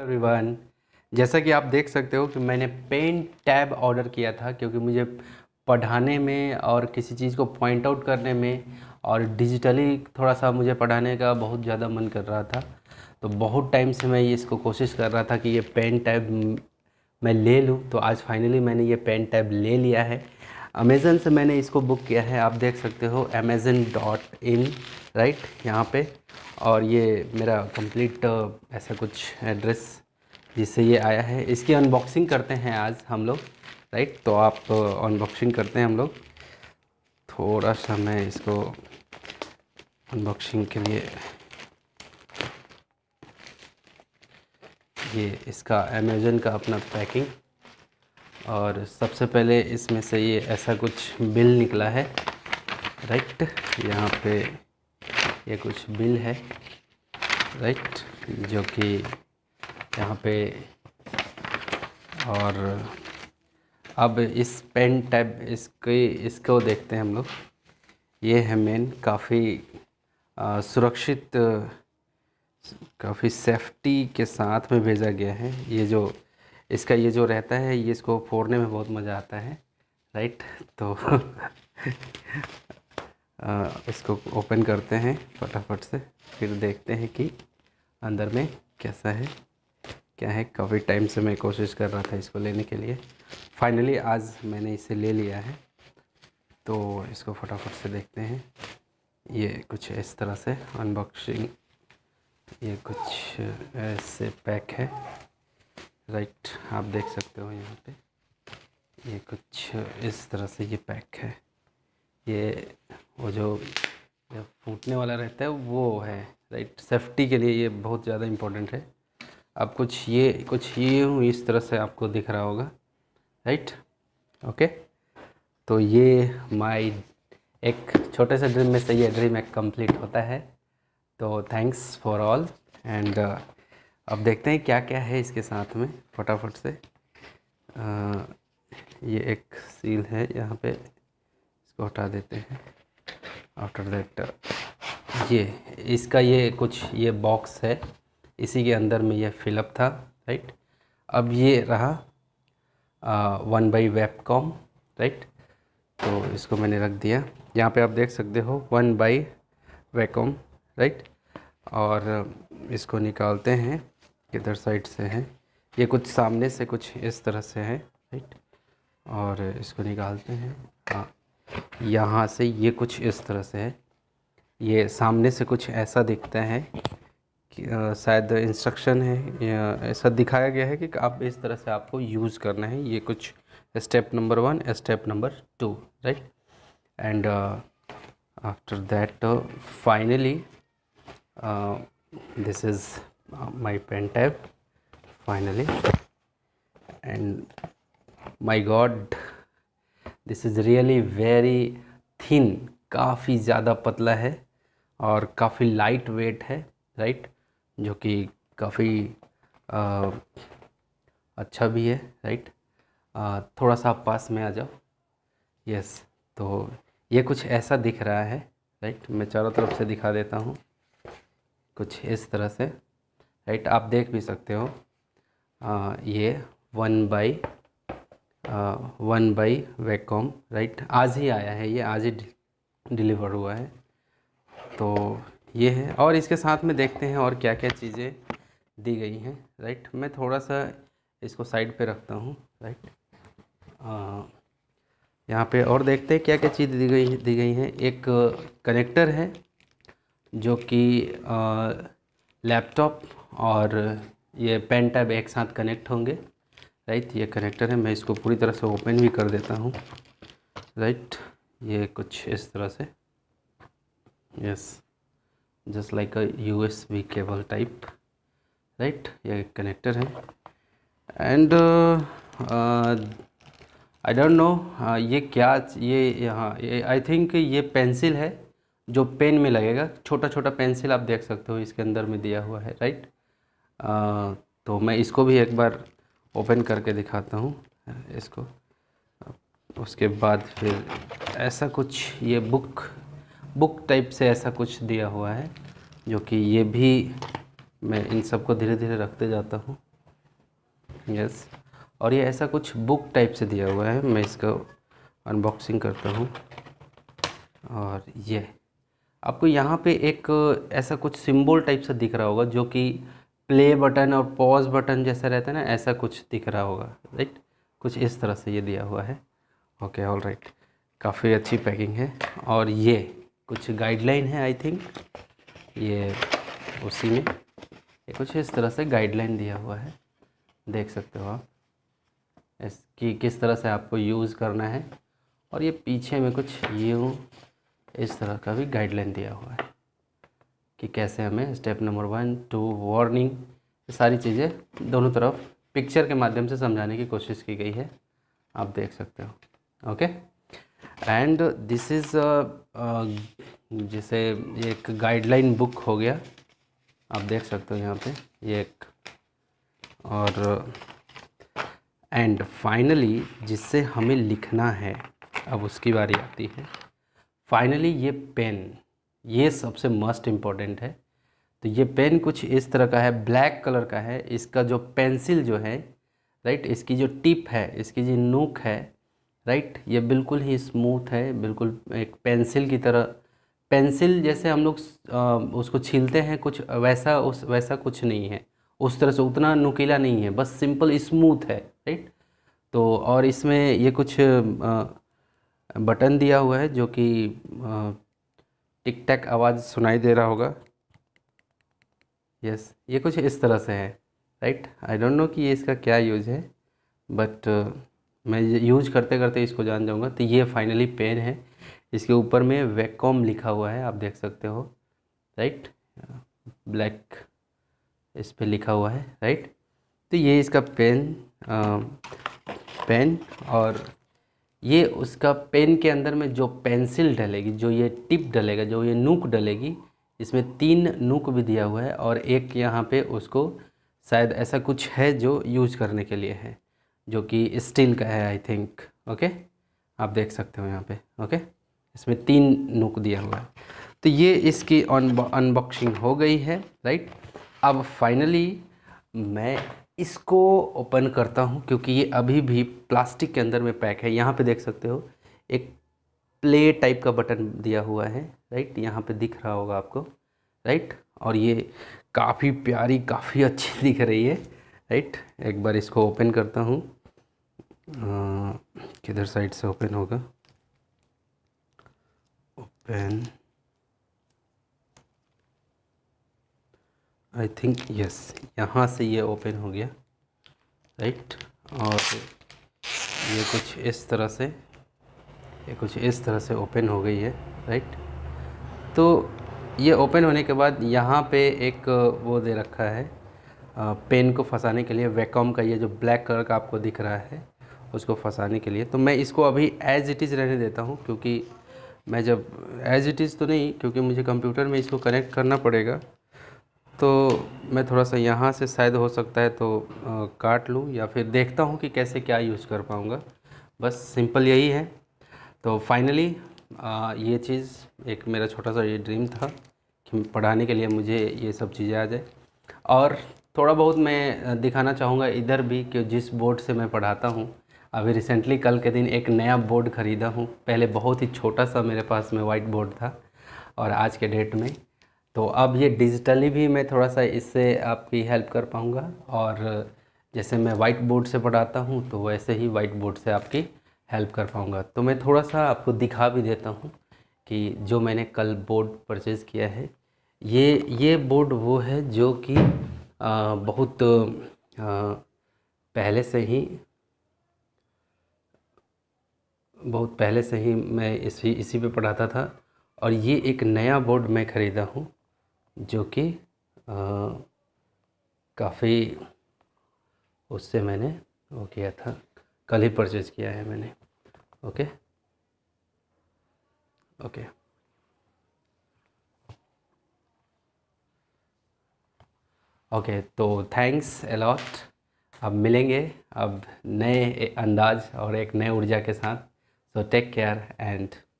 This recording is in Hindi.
एवरीवन जैसा कि आप देख सकते हो कि मैंने पेन टैब ऑर्डर किया था क्योंकि मुझे पढ़ाने में और किसी चीज़ को पॉइंट आउट करने में और डिजिटली थोड़ा सा मुझे पढ़ाने का बहुत ज़्यादा मन कर रहा था तो बहुत टाइम से मैं ये इसको कोशिश कर रहा था कि ये पेन टैब मैं ले लूँ तो आज फाइनली मैंने ये पेन टैब ले लिया है अमेज़न से मैंने इसको बुक किया है आप देख सकते हो अमेज़न डॉट इन राइट यहाँ पे और ये मेरा कंप्लीट uh, ऐसा कुछ एड्रेस जिससे ये आया है इसकी अनबॉक्सिंग करते हैं आज हम लोग राइट तो आप अनबॉक्सिंग uh, करते हैं हम लोग थोड़ा सा मैं इसको अनबॉक्सिंग के लिए ये इसका अमेजन का अपना पैकिंग और सबसे पहले इसमें से ये ऐसा कुछ बिल निकला है राइट यहाँ पे ये कुछ बिल है राइट जो कि यहाँ पे और अब इस पेन टैब इसके इसको देखते हैं हम लोग ये है मेन काफ़ी सुरक्षित काफ़ी सेफ्टी के साथ में भेजा गया है ये जो इसका ये जो रहता है ये इसको फोड़ने में बहुत मज़ा आता है राइट तो इसको ओपन करते हैं फटाफट से फिर देखते हैं कि अंदर में कैसा है क्या है काफ़ी टाइम से मैं कोशिश कर रहा था इसको लेने के लिए फाइनली आज मैंने इसे ले लिया है तो इसको फटाफट से देखते हैं ये कुछ इस तरह से अनबॉक्सिंग ये कुछ ऐसे पैक है राइट आप देख सकते हो यहाँ पे ये कुछ इस तरह से ये पैक है ये वो जो फूटने वाला रहता है वो है राइट सेफ्टी के लिए ये बहुत ज़्यादा इम्पोर्टेंट है आप कुछ ये कुछ ये हूँ इस तरह से आपको दिख रहा होगा राइट ओके तो ये माय एक छोटे से ड्रीम में से ये ड्रीम एक कंप्लीट होता है तो थैंक्स फॉर ऑल एंड अब देखते हैं क्या क्या है इसके साथ में फटाफट से आ, ये एक सील है यहाँ पे इसको हटा देते हैं आफ्टर दैट ये इसका ये कुछ ये बॉक्स है इसी के अंदर में ये फिलअप था राइट अब ये रहा one by Wacom right तो इसको मैंने रख दिया यहाँ पे आप देख सकते हो वन बाई वेकॉम राइट और इसको निकालते हैं इधर साइड से है ये कुछ सामने से कुछ इस तरह से है राइट और इसको निकालते हैं हाँ यहाँ से ये कुछ इस तरह से है ये सामने से कुछ ऐसा दिखता है कि शायद इंस्ट्रक्शन है ऐसा दिखाया गया है कि आप इस तरह से आपको यूज़ करना है ये कुछ step number one step number two right and after that finally this is Uh, my pen tab finally and my god this is really very thin काफ़ी ज़्यादा पतला है और काफ़ी लाइट वेट है राइट जो कि काफ़ी uh, अच्छा भी है राइट आ, uh, थोड़ा सा आप पास में आ जाओ यस तो ये कुछ ऐसा दिख रहा है राइट मैं चारों तरफ से दिखा देता हूँ कुछ इस तरह से राइट आप देख भी सकते हो आ, ये one by one by Wacom right आज ही आया है ये आज ही डिलीवर हुआ है तो ये है और इसके साथ में देखते हैं और क्या क्या चीज़ें दी गई हैं राइट मैं थोड़ा सा इसको साइड पे रखता हूँ राइट यहाँ पे और देखते हैं क्या क्या चीज़ दी गई दी गई हैं एक कनेक्टर है जो कि लैपटॉप और ये पेन टैब एक साथ कनेक्ट होंगे राइट ये कनेक्टर है मैं इसको पूरी तरह से ओपन भी कर देता हूँ राइट ये कुछ इस तरह से yes just like a U S B cable type right ये कनेक्टर है एंड आई डोंट नो ये क्या ये हाँ आई थिंक ये पेंसिल है जो पेन में लगेगा छोटा छोटा पेंसिल आप देख सकते हो इसके अंदर में दिया हुआ है राइट आ, तो मैं इसको भी एक बार ओपन करके दिखाता हूँ इसको उसके बाद फिर ऐसा कुछ ये बुक बुक टाइप से ऐसा कुछ दिया हुआ है जो कि ये भी मैं इन सबको धीरे धीरे रखते जाता हूँ यस और ये ऐसा कुछ बुक टाइप से दिया हुआ है मैं इसको अनबॉक्सिंग करता हूँ और ये आपको यहाँ पे एक ऐसा कुछ सिंबल टाइप सा दिख रहा होगा जो कि प्ले बटन और पॉज बटन जैसा रहता है ना ऐसा कुछ दिख रहा होगा राइट कुछ इस तरह से ये दिया हुआ है ओके ऑल राइट काफ़ी अच्छी पैकिंग है और ये कुछ गाइडलाइन है आई थिंक ये उसी में ये कुछ इस तरह से गाइडलाइन दिया हुआ है देख सकते हो आप इसकी किस तरह से आपको यूज़ करना है और ये पीछे में कुछ यू इस तरह का भी गाइडलाइन दिया हुआ है कि कैसे हमें step number one two warning सारी चीज़ें दोनों तरफ पिक्चर के माध्यम से समझाने की कोशिश की गई है आप देख सकते हो ओके एंड दिस इज़ जैसे एक गाइडलाइन बुक हो गया आप देख सकते हो यहाँ पे ये एक और एंड फाइनली जिससे हमें लिखना है अब उसकी बारी आती है फाइनली ये पेन ये सबसे मस्ट इम्पॉर्टेंट है तो ये पेन कुछ इस तरह का है ब्लैक कलर का है इसका जो पेंसिल जो है राइट इसकी जो टिप है इसकी जो नोक है राइट ये बिल्कुल ही स्मूथ है बिल्कुल एक पेंसिल की तरह पेंसिल जैसे हम लोग उसको छीलते हैं कुछ वैसा उस वैसा कुछ नहीं है उस तरह से उतना नुकीला नहीं है बस सिंपल स्मूथ है राइट तो और इसमें ये कुछ आ, बटन दिया हुआ है जो कि टिक टैक आवाज़ सुनाई दे रहा होगा यस ये कुछ इस तरह से है राइट आई डोंट नो कि ये इसका क्या यूज है बट मैं यूज करते करते इसको जान जाऊँगा तो ये फाइनली पेन है इसके ऊपर में वैकॉम लिखा हुआ है आप देख सकते हो राइट ब्लैक इस पर लिखा हुआ है राइट तो ये इसका पेन आ, पेन और ये उसका पेन के अंदर में जो पेंसिल डलेगी जो ये टिप डलेगा जो ये नूक डलेगी इसमें तीन नूक भी दिया हुआ है और एक यहाँ पे उसको शायद ऐसा कुछ है जो यूज करने के लिए है जो कि स्टील का है आई थिंक ओके आप देख सकते हो यहाँ पे ओके इसमें तीन नूक दिया हुआ है तो ये इसकी अनबॉक्सिंग हो गई है राइट अब फाइनली मैं इसको ओपन करता हूँ क्योंकि ये अभी भी प्लास्टिक के अंदर में पैक है यहाँ पे देख सकते हो एक प्ले टाइप का बटन दिया हुआ है राइट यहाँ पे दिख रहा होगा आपको राइट और ये काफ़ी प्यारी काफ़ी अच्छी दिख रही है राइट एक बार इसको ओपन करता हूँ किधर साइड से ओपन होगा ओपन आई थिंक यस यहाँ से ये ओपन हो गया राइट और ये कुछ इस तरह से ये कुछ इस तरह से ओपन हो गई है राइट तो ये ओपन होने के बाद यहाँ पे एक वो दे रखा है पेन को फंसाने के लिए वैकॉम का ये जो ब्लैक कलर का आपको दिख रहा है उसको फंसाने के लिए तो मैं इसको अभी एज इट इज़ रहने देता हूँ क्योंकि मैं जब एज इट इज़ तो नहीं क्योंकि मुझे कंप्यूटर में इसको कनेक्ट करना पड़ेगा तो मैं थोड़ा सा यहाँ से शायद हो सकता है तो आ, काट लूँ या फिर देखता हूँ कि कैसे क्या यूज़ कर पाऊँगा बस सिंपल यही है तो फाइनली ये चीज़ एक मेरा छोटा सा ये ड्रीम था कि पढ़ाने के लिए मुझे ये सब चीज़ें आ जाए और थोड़ा बहुत मैं दिखाना चाहूँगा इधर भी कि जिस बोर्ड से मैं पढ़ाता हूँ अभी रिसेंटली कल के दिन एक नया बोर्ड ख़रीदा हूँ पहले बहुत ही छोटा सा मेरे पास में वाइट बोर्ड था और आज के डेट में तो अब ये डिजिटली भी मैं थोड़ा सा इससे आपकी हेल्प कर पाऊँगा और जैसे मैं वाइट बोर्ड से पढ़ाता हूँ तो वैसे ही वाइट बोर्ड से आपकी हेल्प कर पाऊँगा तो मैं थोड़ा सा आपको दिखा भी देता हूँ कि जो मैंने कल बोर्ड परचेज़ किया है ये ये बोर्ड वो है जो कि बहुत आ, पहले से ही बहुत पहले से ही मैं इसी इसी पे पढ़ाता था और ये एक नया बोर्ड मैं ख़रीदा हूँ जो कि काफ़ी उससे मैंने वो किया था कल ही परचेज़ किया है मैंने ओके ओके ओके तो थैंक्स अलॉट अब मिलेंगे अब नए अंदाज और एक नए ऊर्जा के साथ सो टेक केयर एंड